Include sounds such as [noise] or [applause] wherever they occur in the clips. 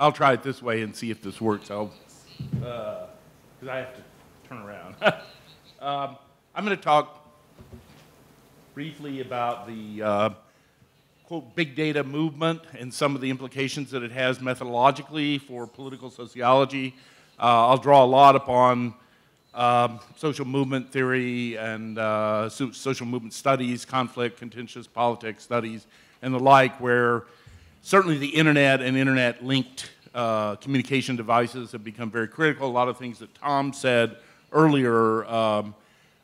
I'll try it this way and see if this works. I'll, because uh, I have to turn around. [laughs] um, I'm going to talk briefly about the uh, quote big data movement and some of the implications that it has methodologically for political sociology. Uh, I'll draw a lot upon um, social movement theory and uh, so social movement studies, conflict, contentious politics studies, and the like, where certainly the internet and internet linked uh, communication devices have become very critical. A lot of things that Tom said earlier um,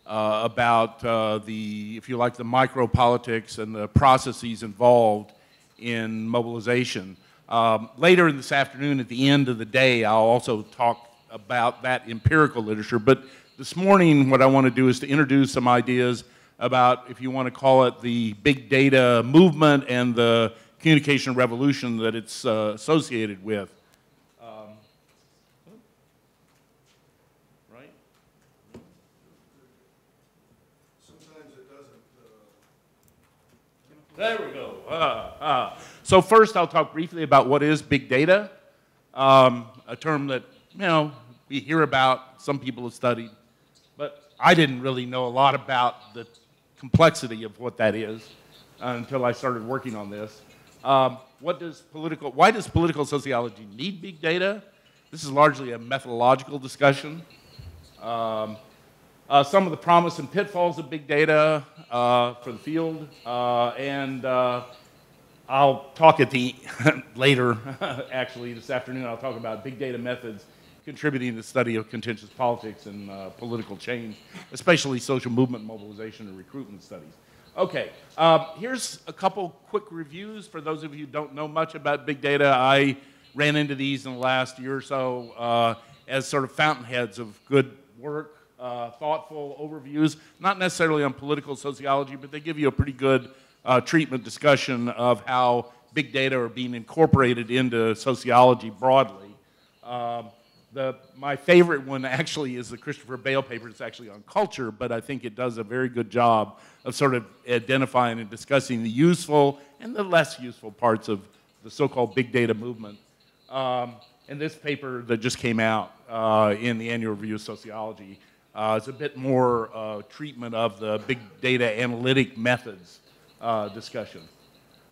uh, about uh, the, if you like, the micro politics and the processes involved in mobilization. Um, later in this afternoon, at the end of the day, I'll also talk about that empirical literature. But this morning, what I want to do is to introduce some ideas about, if you want to call it, the big data movement and the communication revolution that it's uh, associated with. Um, right? Sometimes it doesn't. Uh, there we go. Ah, ah. So first I'll talk briefly about what is big data, um, a term that, you know, we hear about, some people have studied, but I didn't really know a lot about the complexity of what that is uh, until I started working on this. Um, what does political, why does political sociology need big data? This is largely a methodological discussion. Um, uh, some of the promise and pitfalls of big data uh, for the field, uh, and uh, I'll talk at the [laughs] later, [laughs] actually this afternoon, I'll talk about big data methods contributing to the study of contentious politics and uh, political change, especially social movement mobilization and recruitment studies. Okay, um, here's a couple quick reviews for those of you who don't know much about big data. I ran into these in the last year or so uh, as sort of fountainheads of good work, uh, thoughtful overviews, not necessarily on political sociology, but they give you a pretty good uh, treatment discussion of how big data are being incorporated into sociology broadly. Um, the, my favorite one actually is the Christopher Bale paper. It's actually on culture, but I think it does a very good job of sort of identifying and discussing the useful and the less useful parts of the so-called big data movement. Um, and this paper that just came out uh, in the Annual Review of Sociology uh, is a bit more uh, treatment of the big data analytic methods uh, discussion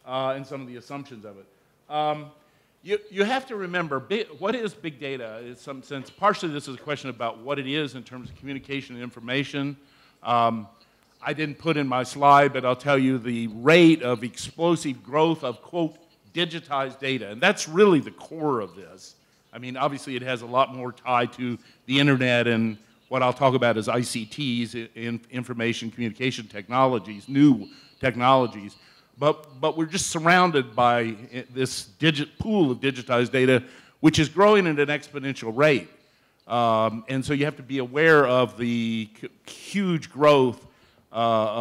uh, and some of the assumptions of it. Um, you, you have to remember, big, what is big data in some sense? Partially this is a question about what it is in terms of communication and information. Um, I didn't put in my slide, but I'll tell you the rate of explosive growth of, quote, digitized data. And that's really the core of this. I mean, obviously, it has a lot more tie to the internet and what I'll talk about is ICTs, information communication technologies, new technologies. But, but we're just surrounded by eh, this digit pool of digitized data, which is growing at an exponential rate. Um, and so you have to be aware of the huge growth uh,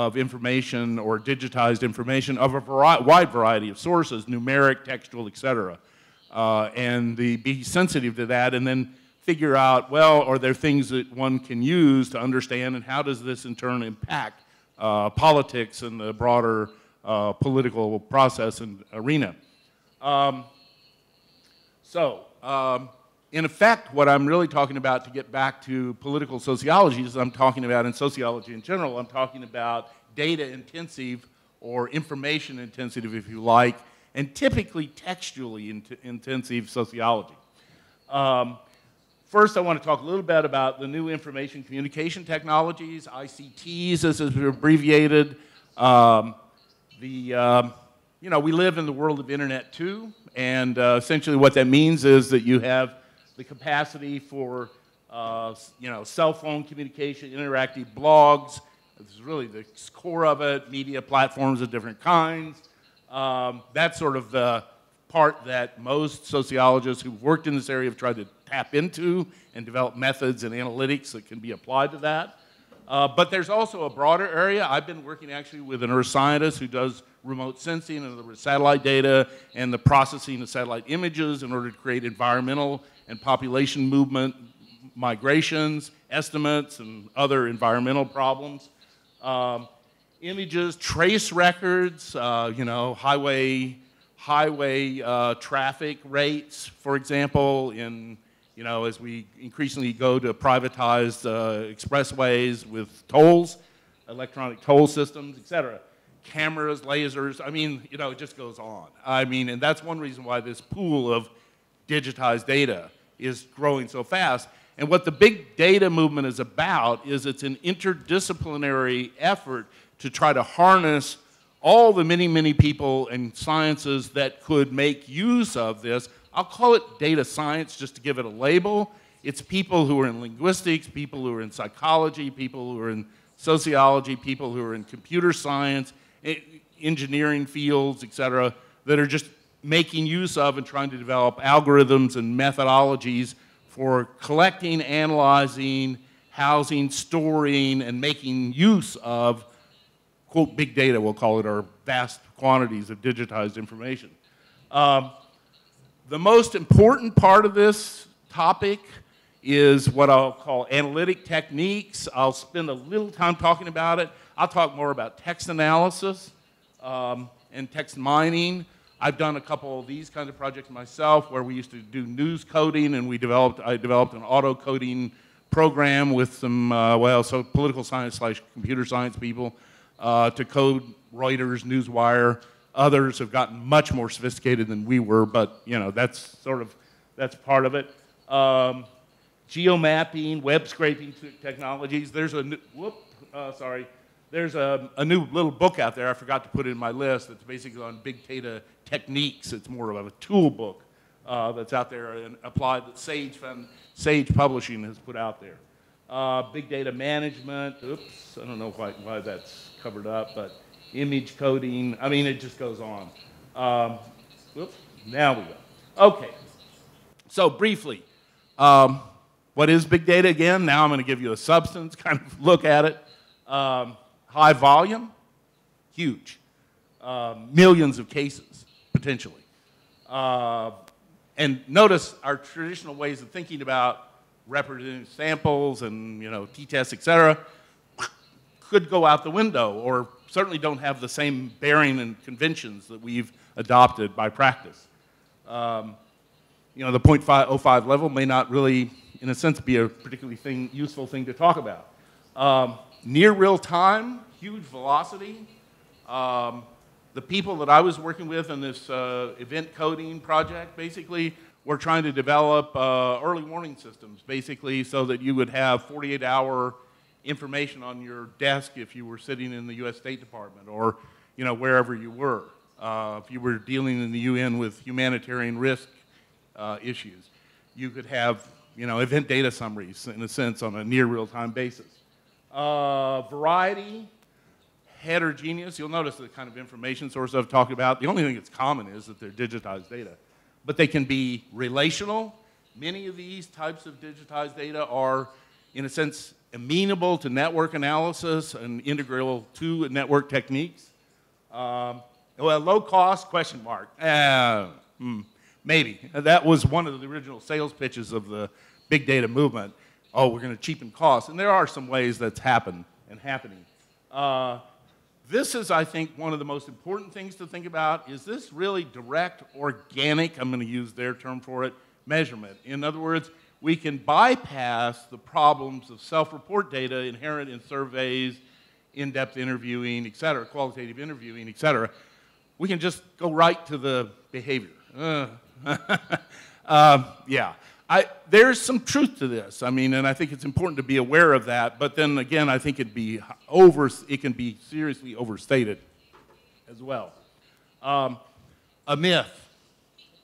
of information or digitized information of a vari wide variety of sources, numeric, textual, et cetera. Uh, and the, be sensitive to that and then figure out, well, are there things that one can use to understand and how does this in turn impact uh, politics and the broader uh, political process and arena. Um, so, um, in effect, what I'm really talking about to get back to political sociology is I'm talking about in sociology in general, I'm talking about data intensive or information intensive, if you like, and typically textually intensive sociology. Um, first, I want to talk a little bit about the new information communication technologies, ICTs as it's abbreviated. Um, the, um, you know, we live in the world of Internet 2, and uh, essentially what that means is that you have the capacity for uh, you know, cell phone communication, interactive blogs. This is really the core of it, media platforms of different kinds. Um, that's sort of the part that most sociologists who've worked in this area have tried to tap into and develop methods and analytics that can be applied to that. Uh, but there's also a broader area. I've been working actually with an earth scientist who does remote sensing of the satellite data and the processing of satellite images in order to create environmental and population movement, migrations, estimates, and other environmental problems. Um, images, trace records, uh, you know, highway, highway uh, traffic rates, for example, in, you know, as we increasingly go to privatized uh, expressways with tolls, electronic toll systems, et cetera. Cameras, lasers, I mean, you know, it just goes on. I mean, and that's one reason why this pool of digitized data is growing so fast. And what the big data movement is about is it's an interdisciplinary effort to try to harness all the many, many people and sciences that could make use of this. I'll call it data science just to give it a label. It's people who are in linguistics, people who are in psychology, people who are in sociology, people who are in computer science, engineering fields, et cetera, that are just making use of and trying to develop algorithms and methodologies for collecting, analyzing, housing, storing, and making use of, quote, big data, we'll call it, or vast quantities of digitized information. Um, the most important part of this topic is what I'll call analytic techniques. I'll spend a little time talking about it. I'll talk more about text analysis um, and text mining. I've done a couple of these kinds of projects myself where we used to do news coding and we developed, I developed an auto coding program with some, uh, well, so political science slash computer science people uh, to code Reuters, Newswire. Others have gotten much more sophisticated than we were, but you know, that's sort of, that's part of it. Um, geomapping, web scraping technologies. There's a, whoop, uh, sorry. There's a, a new little book out there, I forgot to put it in my list, that's basically on big data techniques. It's more of a tool book uh, that's out there and applied that Sage, found, Sage Publishing has put out there. Uh, big data management, oops, I don't know why, why that's covered up, but image coding, I mean, it just goes on. Um, whoops, now we go. Okay, so briefly, um, what is big data again? Now I'm going to give you a substance [laughs] kind of look at it. Um, high volume, huge. Uh, millions of cases, potentially. Uh, and notice our traditional ways of thinking about representing samples and you know t-tests, et cetera, could go out the window or certainly don't have the same bearing and conventions that we've adopted by practice. Um, you know, the 0.05 level may not really, in a sense, be a particularly thing, useful thing to talk about. Um, near real time, huge velocity. Um, the people that I was working with in this uh, event coding project basically were trying to develop uh, early warning systems, basically, so that you would have 48 hour information on your desk if you were sitting in the US State Department or you know, wherever you were. Uh, if you were dealing in the UN with humanitarian risk uh, issues, you could have you know, event data summaries, in a sense, on a near real time basis uh, variety, heterogeneous. You'll notice the kind of information source I've talked about. The only thing that's common is that they're digitized data. But they can be relational. Many of these types of digitized data are, in a sense, amenable to network analysis and integral to network techniques. Um, well, low cost, question mark. Uh, hmm, maybe. That was one of the original sales pitches of the big data movement oh, we're going to cheapen costs. And there are some ways that's happened and happening. Uh, this is, I think, one of the most important things to think about. Is this really direct, organic, I'm going to use their term for it, measurement? In other words, we can bypass the problems of self report data inherent in surveys, in depth interviewing, et cetera, qualitative interviewing, et cetera. We can just go right to the behavior. Uh. [laughs] Um, yeah. I, there's some truth to this. I mean, and I think it's important to be aware of that. But then again, I think it be over. It can be seriously overstated, as well. Um, a myth,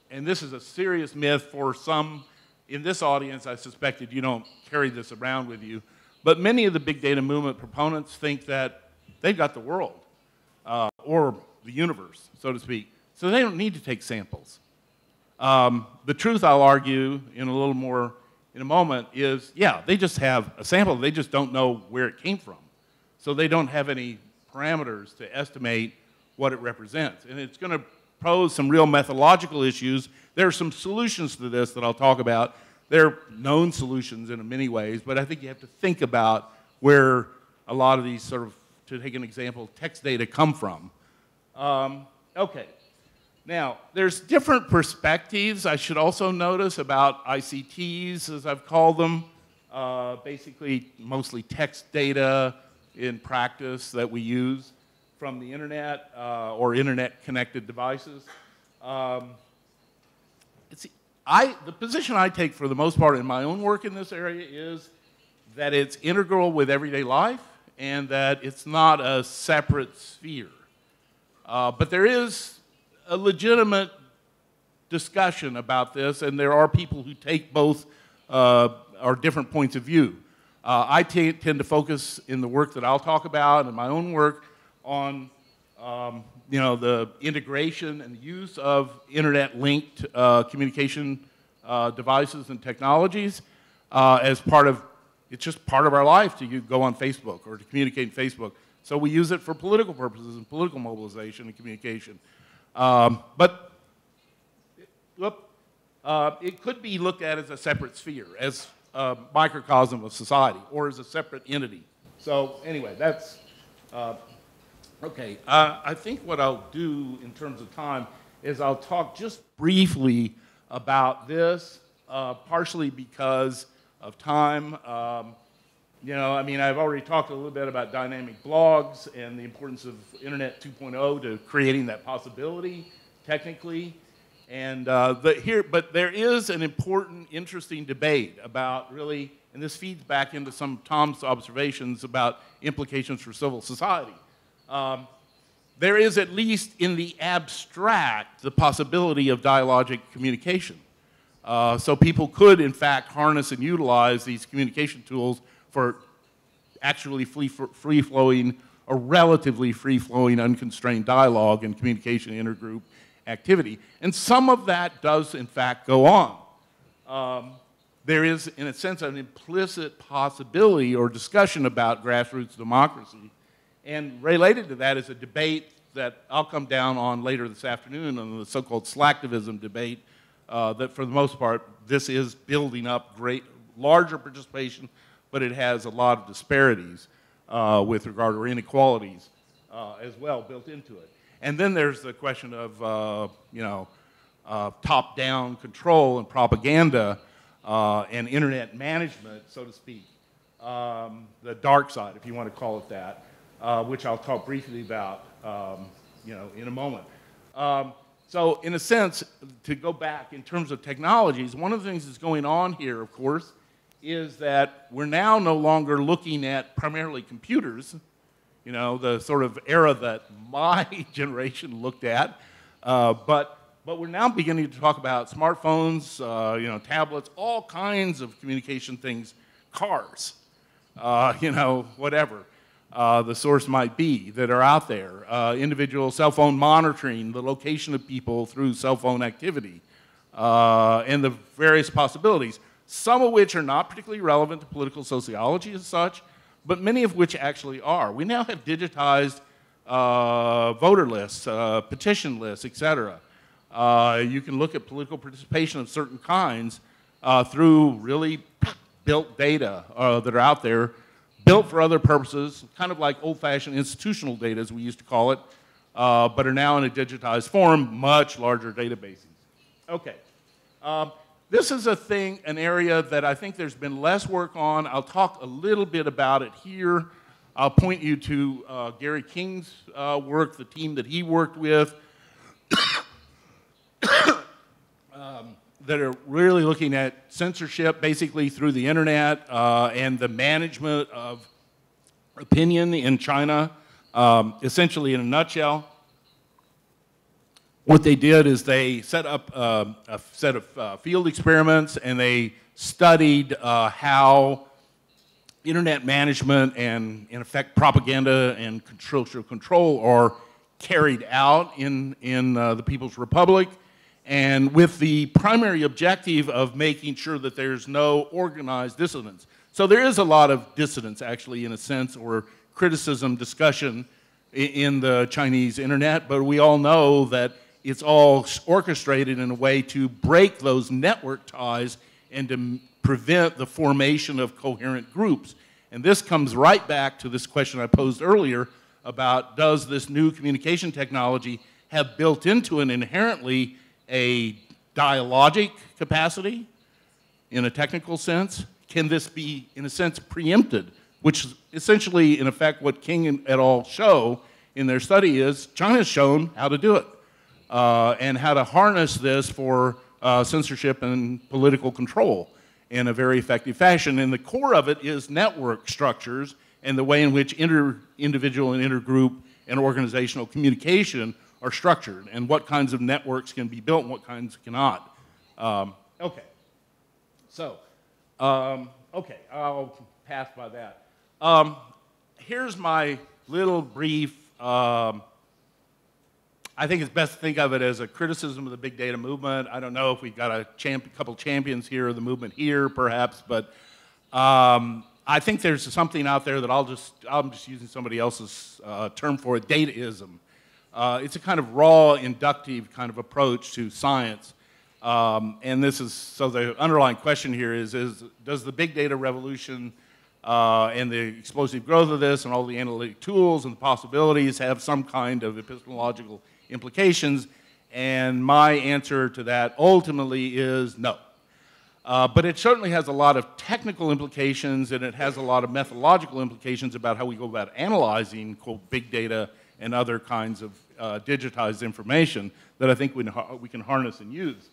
and this is a serious myth for some in this audience. I suspected you don't carry this around with you, but many of the big data movement proponents think that they've got the world uh, or the universe, so to speak. So they don't need to take samples. Um, the truth, I'll argue in a little more in a moment, is yeah, they just have a sample. They just don't know where it came from. So they don't have any parameters to estimate what it represents. And it's going to pose some real methodological issues. There are some solutions to this that I'll talk about. They're known solutions in many ways, but I think you have to think about where a lot of these sort of, to take an example, text data come from. Um, okay, now, there's different perspectives I should also notice about ICTs, as I've called them, uh, basically mostly text data in practice that we use from the internet uh, or internet-connected devices. Um, I, the position I take for the most part in my own work in this area is that it's integral with everyday life and that it's not a separate sphere. Uh, but there is a legitimate discussion about this, and there are people who take both uh, or different points of view. Uh, I tend to focus in the work that I'll talk about and my own work on um, you know, the integration and the use of internet-linked uh, communication uh, devices and technologies uh, as part of, it's just part of our life to go on Facebook or to communicate on Facebook. So we use it for political purposes and political mobilization and communication. Um, but look, uh, it could be looked at as a separate sphere, as a microcosm of society, or as a separate entity. So anyway, that's, uh, okay. Uh, I think what I'll do in terms of time is I'll talk just briefly about this, uh, partially because of time. Um, you know, I mean, I've already talked a little bit about dynamic blogs and the importance of Internet 2.0 to creating that possibility technically. And uh, but here, but there is an important, interesting debate about really, and this feeds back into some Tom's observations about implications for civil society. Um, there is at least in the abstract the possibility of dialogic communication. Uh, so people could, in fact, harness and utilize these communication tools for actually free, free flowing a relatively free flowing, unconstrained dialogue and communication intergroup activity. And some of that does, in fact, go on. Um, there is, in a sense, an implicit possibility or discussion about grassroots democracy. And related to that is a debate that I'll come down on later this afternoon on the so called slacktivism debate. Uh, that for the most part, this is building up great, larger participation but it has a lot of disparities uh, with regard to inequalities uh, as well built into it. And then there's the question of, uh, you know, uh, top-down control and propaganda uh, and internet management, so to speak, um, the dark side, if you want to call it that, uh, which I'll talk briefly about, um, you know, in a moment. Um, so in a sense, to go back in terms of technologies, one of the things that's going on here, of course, is that we're now no longer looking at primarily computers, you know, the sort of era that my [laughs] generation looked at, uh, but, but we're now beginning to talk about smartphones, uh, you know, tablets, all kinds of communication things, cars, uh, [laughs] you know, whatever. Uh, the source might be that are out there. Uh, individual cell phone monitoring, the location of people through cell phone activity, uh, and the various possibilities some of which are not particularly relevant to political sociology as such, but many of which actually are. We now have digitized uh, voter lists, uh, petition lists, et cetera. Uh, you can look at political participation of certain kinds uh, through really built data uh, that are out there, built for other purposes, kind of like old-fashioned institutional data, as we used to call it, uh, but are now in a digitized form, much larger databases. Okay. Um, this is a thing, an area that I think there's been less work on. I'll talk a little bit about it here. I'll point you to uh, Gary King's uh, work, the team that he worked with, um, that are really looking at censorship basically through the internet uh, and the management of opinion in China, um, essentially in a nutshell what they did is they set up uh, a set of uh, field experiments and they studied uh, how internet management and, in effect, propaganda and social control are carried out in, in uh, the People's Republic and with the primary objective of making sure that there's no organized dissidence. So there is a lot of dissidence, actually, in a sense, or criticism, discussion in the Chinese internet, but we all know that it's all orchestrated in a way to break those network ties and to prevent the formation of coherent groups. And this comes right back to this question I posed earlier about does this new communication technology have built into it inherently a dialogic capacity in a technical sense? Can this be, in a sense, preempted? Which is essentially, in effect, what King et al. show in their study is China's shown how to do it uh, and how to harness this for uh, censorship and political control in a very effective fashion. And the core of it is network structures and the way in which inter individual and intergroup and organizational communication are structured and what kinds of networks can be built and what kinds cannot. Um, okay. So, um, okay, I'll pass by that. Um, here's my little brief um, I think it's best to think of it as a criticism of the big data movement. I don't know if we've got a champ couple champions here, of the movement here, perhaps, but um, I think there's something out there that I'll just, I'm just using somebody else's uh, term for it, dataism. Uh, it's a kind of raw, inductive kind of approach to science. Um, and this is, so the underlying question here is, is does the big data revolution uh, and the explosive growth of this and all the analytic tools and the possibilities have some kind of epistemological implications. And my answer to that ultimately is no. Uh, but it certainly has a lot of technical implications and it has a lot of methodological implications about how we go about analyzing, quote, big data and other kinds of uh, digitized information that I think we, we can harness and use.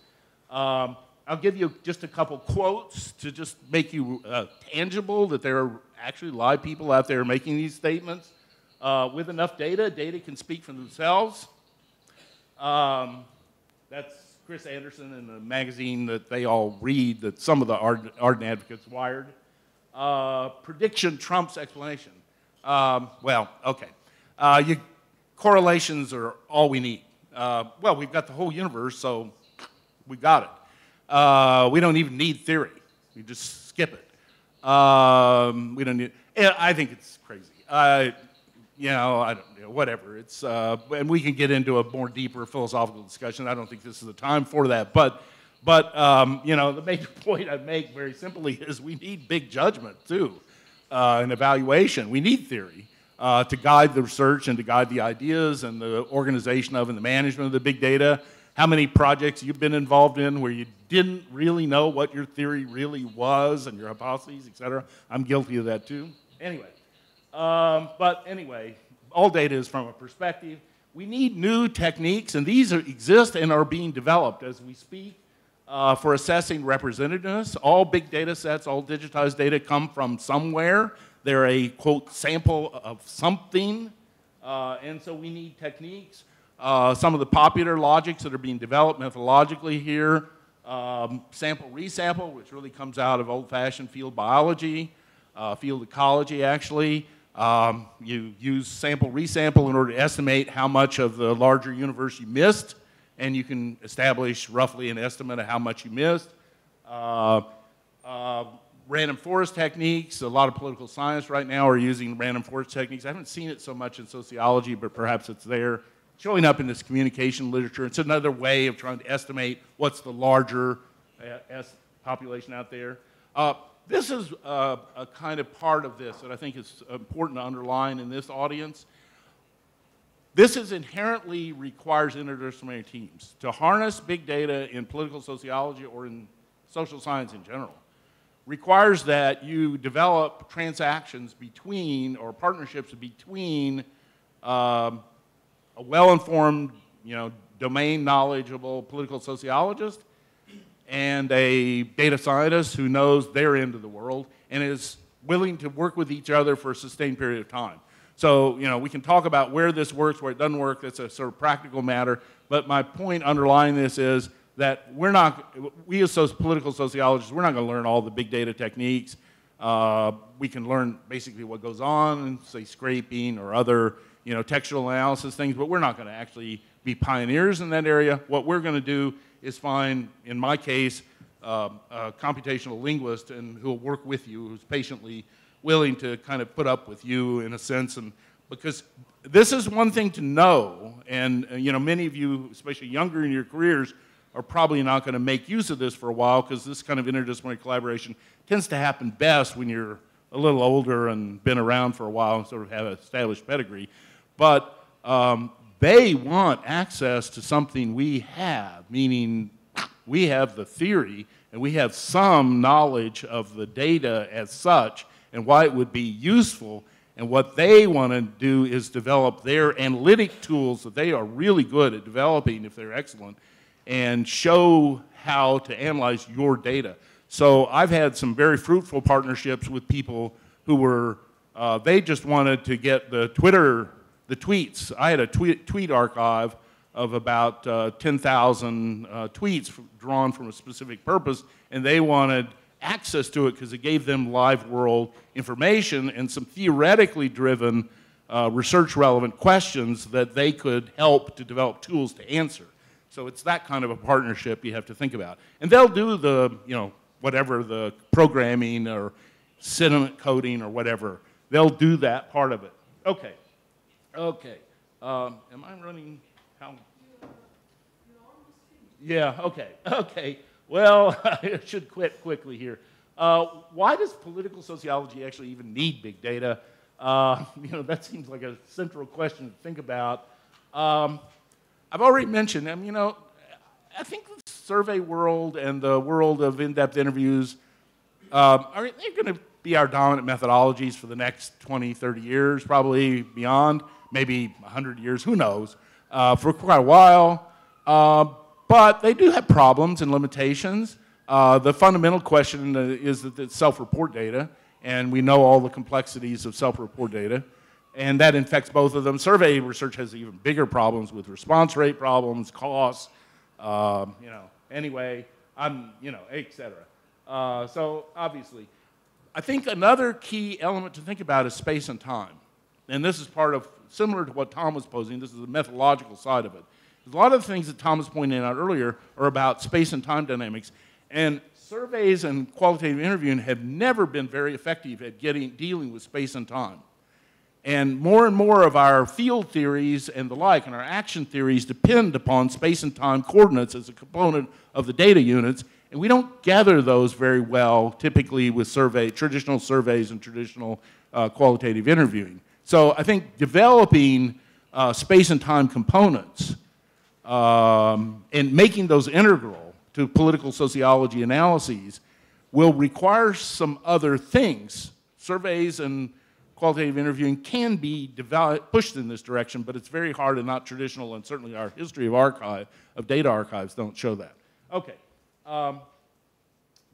Um, I'll give you just a couple quotes to just make you uh, tangible that there are actually live people out there making these statements. Uh, with enough data, data can speak for themselves. Um, that's Chris Anderson and the magazine that they all read, that some of the Arden, advocates wired. Uh, prediction trumps explanation. Um, well, okay. Uh, you, correlations are all we need. Uh, well, we've got the whole universe, so we got it. Uh, we don't even need theory. We just skip it. Um, we don't need. Eh, I think it's crazy you know, you know whatever. It's, uh, and we can get into a more deeper philosophical discussion. I don't think this is the time for that. But, but um, you know, the major [laughs] point I make very simply is we need big judgment too, uh, and evaluation. We need theory. Uh, to guide the research and to guide the ideas and the organization of and the management of the big data. How many projects you've been involved in where you didn't really know what your theory really was and your hypotheses, et cetera. I'm guilty of that too. Anyway. Um, but anyway, all data is from a perspective. We need new techniques, and these are, exist and are being developed as we speak uh, for assessing representativeness. All big data sets, all digitized data come from somewhere. They're a, quote, sample of something. Uh, and so we need techniques. Uh, some of the popular logics that are being developed methodologically here, um, sample resample, which really comes out of old-fashioned field biology, uh, field ecology actually, um, you use sample resample in order to estimate how much of the larger universe you missed, and you can establish roughly an estimate of how much you missed. Uh, uh, random forest techniques, a lot of political science right now are using random forest techniques. I haven't seen it so much in sociology, but perhaps it's there. Showing up in this communication literature, it's another way of trying to estimate what's the larger uh, population out there. Uh, this is a, uh, a, kind of part of this that I think is important to underline in this audience. This is inherently requires interdisciplinary teams to harness big data in political sociology or in social science in general. Requires that you develop transactions between or partnerships between um, a well-informed, you know, domain knowledgeable political sociologist and a data scientist who knows their end of the world and is willing to work with each other for a sustained period of time. So, you know, we can talk about where this works, where it doesn't work, that's a sort of practical matter. But my point underlying this is that we're not, we as political sociologists, we're not going to learn all the big data techniques. Uh, we can learn basically what goes on, say scraping or other, you know, textual analysis things, but we're not going to actually be pioneers in that area. What we're going to do is find, in my case, um, a computational linguist and who will work with you, who's patiently willing to kind of put up with you in a sense. And because this is one thing to know, and uh, you know, many of you, especially younger in your careers, are probably not going to make use of this for a while because this kind of interdisciplinary collaboration tends to happen best when you're a little older and been around for a while and sort of have an established pedigree. But um, they want access to something we have, meaning we have the theory and we have some knowledge of the data as such and why it would be useful. And what they want to do is develop their analytic tools that they are really good at developing if they're excellent and show how to analyze your data. So I've had some very fruitful partnerships with people who were, uh, they just wanted to get the Twitter the tweets. I had a tweet, tweet archive of about uh, 10,000 uh, tweets drawn from a specific purpose, and they wanted access to it because it gave them live world information and some theoretically driven uh, research relevant questions that they could help to develop tools to answer. So it's that kind of a partnership you have to think about. And they'll do the, you know, whatever the programming or sentiment coding or whatever. They'll do that part of it. Okay. Okay. Um, am I running? How? Yeah, okay. [laughs] Okay. Well, [laughs] I should quit quickly here. Uh, why does political sociology actually even need big data? Uh, [laughs] you know, that seems like a central question to think about. Um, I've already mentioned, them. Um, you know, I think the survey world and the world of in-depth interviews um, are they're going to be our dominant methodologies for the next 20, 30 years, probably beyond maybe 100 years, who knows, uh, for quite a while. Uh, but they do have problems and limitations. Uh, the fundamental question is that it's self-report data, and we know all the complexities of self-report data, and that infects both of them. Survey research has even bigger problems with response rate problems, costs, um, you know, anyway, I'm, you know, et cetera. Uh, so obviously, I think another key element to think about is space and time. And this is part of similar to what Tom was posing, this is the methodological side of it. A lot of the things that Tom was pointing out earlier are about space and time dynamics, and surveys and qualitative interviewing have never been very effective at getting dealing with space and time. And more and more of our field theories and the like, and our action theories depend upon space and time coordinates as a component of the data units, and we don't gather those very well, typically with survey, traditional surveys and traditional uh, qualitative interviewing. So I think developing uh, space and time components um, and making those integral to political sociology analyses will require some other things. Surveys and qualitative interviewing can be developed, pushed in this direction, but it's very hard and not traditional, and certainly our history of archive of data archives don't show that. Okay. Um,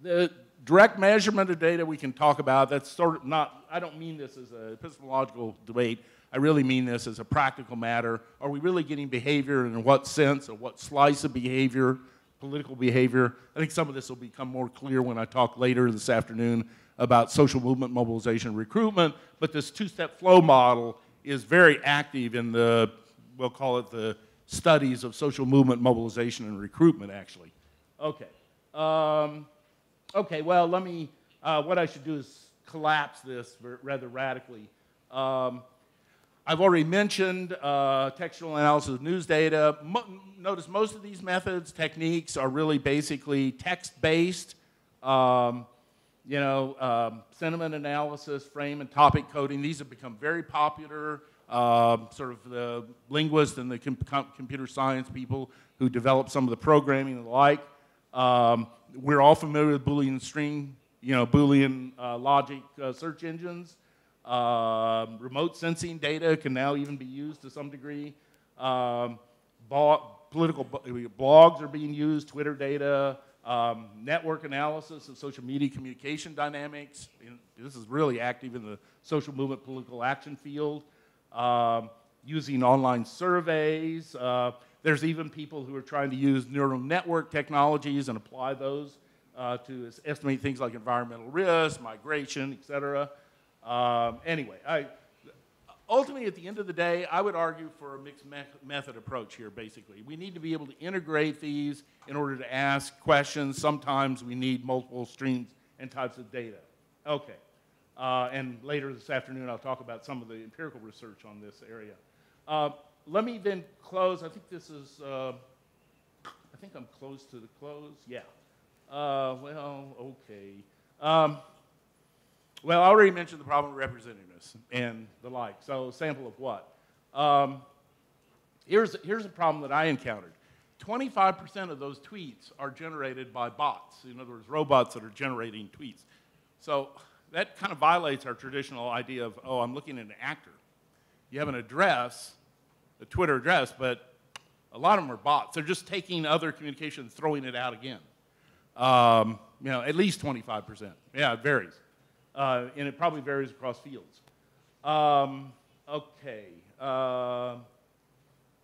the, direct measurement of data we can talk about. That's sort of not, I don't mean this as an epistemological debate. I really mean this as a practical matter. Are we really getting behavior and in what sense or what slice of behavior, political behavior? I think some of this will become more clear when I talk later this afternoon about social movement mobilization recruitment. But this two step flow model is very active in the, we'll call it the studies of social movement mobilization and recruitment, actually. Okay. Um, okay, well, let me, uh, what I should do is collapse this rather radically. Um, I've already mentioned uh, textual analysis of news data. Mo notice most of these methods, techniques, are really basically text-based. Um, you know, um, sentiment analysis, frame and topic coding. These have become very popular. Uh, sort of the linguists and the com computer science people who develop some of the programming and the like. Um, we're all familiar with Boolean string, you know, Boolean uh, logic uh, search engines. Um, remote sensing data can now even be used to some degree. Um, political blogs are being used, Twitter data, um, network analysis of social media communication dynamics. this is really active in the social movement political action field. Um, using online surveys. Uh, there's even people who are trying to use neural network technologies and apply those uh, to estimate things like environmental risk, migration, et cetera. Um, anyway, I, ultimately, at the end of the day, I would argue for a mixed me method approach here, basically. We need to be able to integrate these in order to ask questions. Sometimes we need multiple streams and types of data. Okay. Uh, and later this afternoon, I'll talk about some of the empirical research on this area. Uh, let me then close. I think this is, uh, I think I'm close to the close. Yeah. Uh, well, okay. Um, well, I already mentioned the problem of representativeness and the like. So, sample of what? Um, here's, here's a problem that I encountered 25% of those tweets are generated by bots, in other words, robots that are generating tweets. So, that kind of violates our traditional idea of, oh, I'm looking at an actor. You have an address, a Twitter address, but a lot of them are bots. They're just taking other communication and throwing it out again. Um, you know, at least 25%. Yeah, it varies. Uh, and it probably varies across fields. Um, okay. Uh,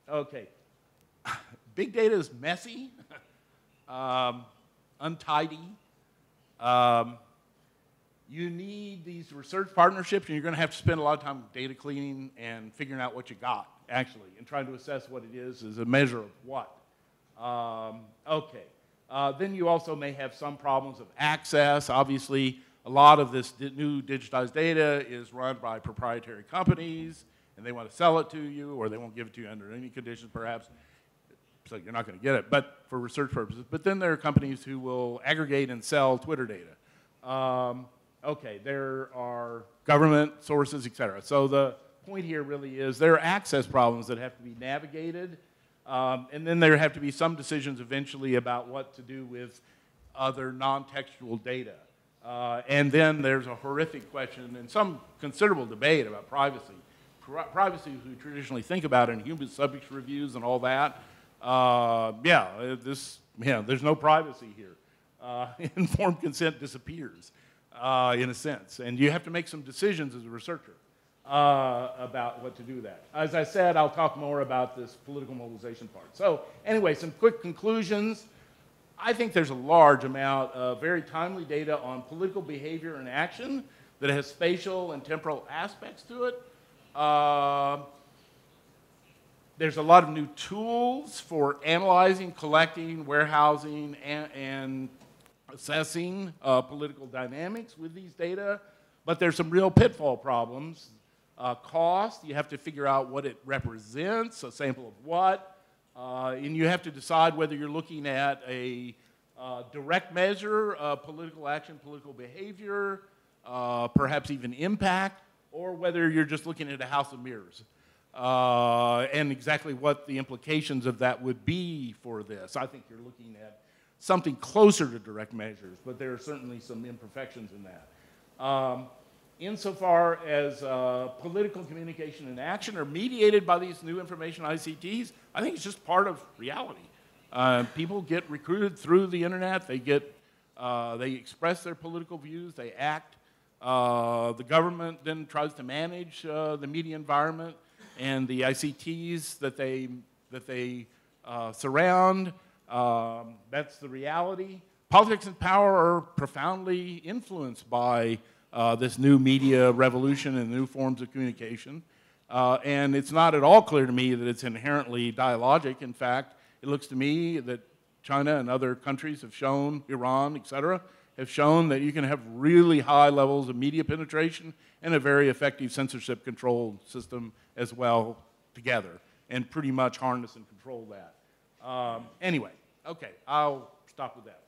okay. [sighs] Big data is messy, [laughs] um, untidy. Um, you need these research partnerships, and you're going to have to spend a lot of time data cleaning and figuring out what you got actually, and trying to assess what it is is a measure of what. Um, okay. Uh, then you also may have some problems of access. Obviously, a lot of this di new digitized data is run by proprietary companies, and they want to sell it to you, or they won't give it to you under any conditions, perhaps. So you're not going to get it, but for research purposes. But then there are companies who will aggregate and sell Twitter data. Um, okay, there are government sources, et cetera. So the point here really is there are access problems that have to be navigated, um, and then there have to be some decisions eventually about what to do with other non-textual data. Uh, and then there's a horrific question and some considerable debate about privacy. Pri privacy we traditionally think about in human subjects reviews and all that. Uh, yeah, uh, this, yeah, there's no privacy here. Uh, [laughs] informed consent disappears uh, in a sense. And you have to make some decisions as a researcher uh, about what to do that. As I said, I'll talk more about this political mobilization part. So anyway, some quick conclusions. I think there's a large amount of very timely data on political behavior and action that has spatial and temporal aspects to it. Uh, there's a lot of new tools for analyzing, collecting, warehousing, and, and assessing uh, political dynamics with these data, but there's some real pitfall problems uh, cost. You have to figure out what it represents, a sample of what. Uh, and you have to decide whether you're looking at a uh, direct measure, political action, political behavior, uh, perhaps even impact, or whether you're just looking at a house of mirrors. Uh, and exactly what the implications of that would be for this. I think you're looking at something closer to direct measures, but there are certainly some imperfections in that. Um, insofar as uh, political communication and action are mediated by these new information ICTs, I think it's just part of reality. Uh, people get recruited through the internet. They get, uh, they express their political views. They act. Uh, the government then tries to manage uh, the media environment and the ICTs that they that they uh, surround. Um, that's the reality. Politics and power are profoundly influenced by uh, this new media revolution and new forms of communication. Uh, and it's not at all clear to me that it's inherently dialogic. In fact, it looks to me that China and other countries have shown, Iran, et cetera, have shown that you can have really high levels of media penetration and a very effective censorship control system as well together and pretty much harness and control that. Um, anyway, okay, I'll stop with that.